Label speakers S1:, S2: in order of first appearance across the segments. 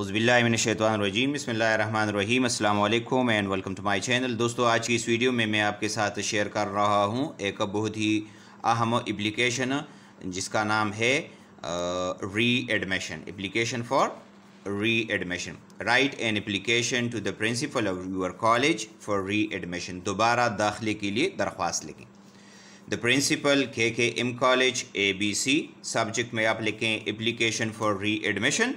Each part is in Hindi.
S1: उज़बिल्लाशैतवानरजीम बसमीम अल्लाम and welcome to my channel दोस्तों आज की इस वीडियो में मैं आपके साथ शेयर कर रहा हूं एक बहुत ही अहम एप्लीकेशन जिसका नाम है re admission application for re admission write an application to the principal of your college for re admission दोबारा दाखिले के लिए दरख्वास्त लिखें the principal K K M college A B C subject में आप लिखें एप्लीकेशन फॉर री एडमिशन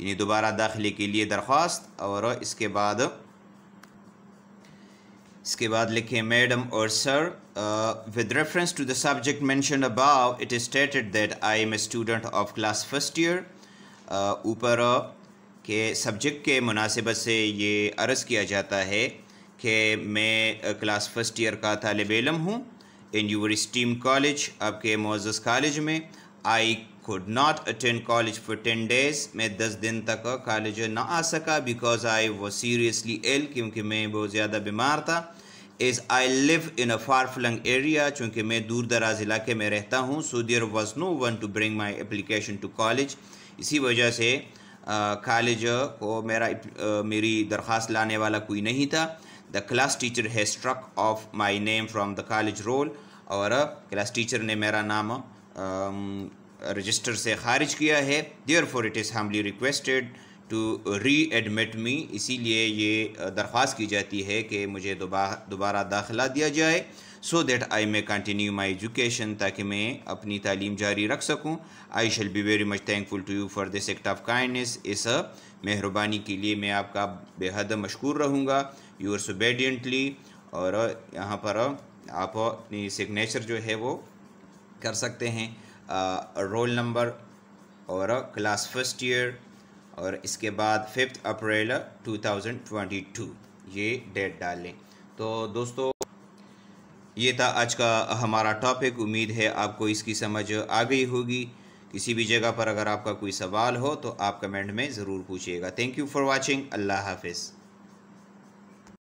S1: यानी दोबारा दाखिले के लिए दरख्वास्त और इसके बाद इसके बाद लिखें मैडम और sir with reference to the subject mention above it is stated that I am a student of class first year ऊपर के सब्जेक्ट के मुनासिबत से ये अर्ज़ किया जाता है कि मैं क्लास फर्स्ट ईयर का तालब इलम हूँ इन यूवर स्टीम कॉलेज आपके मोज़ कॉलेज में I could not attend college for ten days मैं दस दिन तक कॉलेज ना आ सका बिकॉज आई वो सीरियसली एल क्योंकि मैं बहुत ज़्यादा बीमार था as I live in a far flung area चूँकि मैं दूर दराज इलाके में रहता हूँ so there was no one to bring my application to college इसी वजह से कॉलेज को मेरा uh, मेरी दरख्वास्त लाने वाला कोई नहीं था the class teacher has struck off my name from the college roll और क्लास टीचर ने मेरा नाम रजिस्टर से खारिज किया है therefore it is humbly requested to re admit me इसीलिए ये दरख्वास्त की जाती है कि मुझे दोबारा दाखिला दिया जाए so that I may continue my education ताकि मैं अपनी तालीम जारी रख सकूँ I shall be very much thankful to you for this act of kindness इस मेहरबानी के लिए मैं आपका बेहद मशहूर रहूँगा यूर्स ओबेडियंटली और यहाँ पर आप अपनी सिग्नेचर जो है वो कर सकते हैं रोल नंबर और क्लास फर्स्ट ईयर और इसके बाद फिफ्थ अप्रैल 2022 ये डेट डाल लें तो दोस्तों ये था आज का हमारा टॉपिक उम्मीद है आपको इसकी समझ आ गई होगी किसी भी जगह पर अगर आपका कोई सवाल हो तो आप कमेंट में ज़रूर पूछिएगा थैंक यू फॉर वाचिंग अल्लाह हाफिज़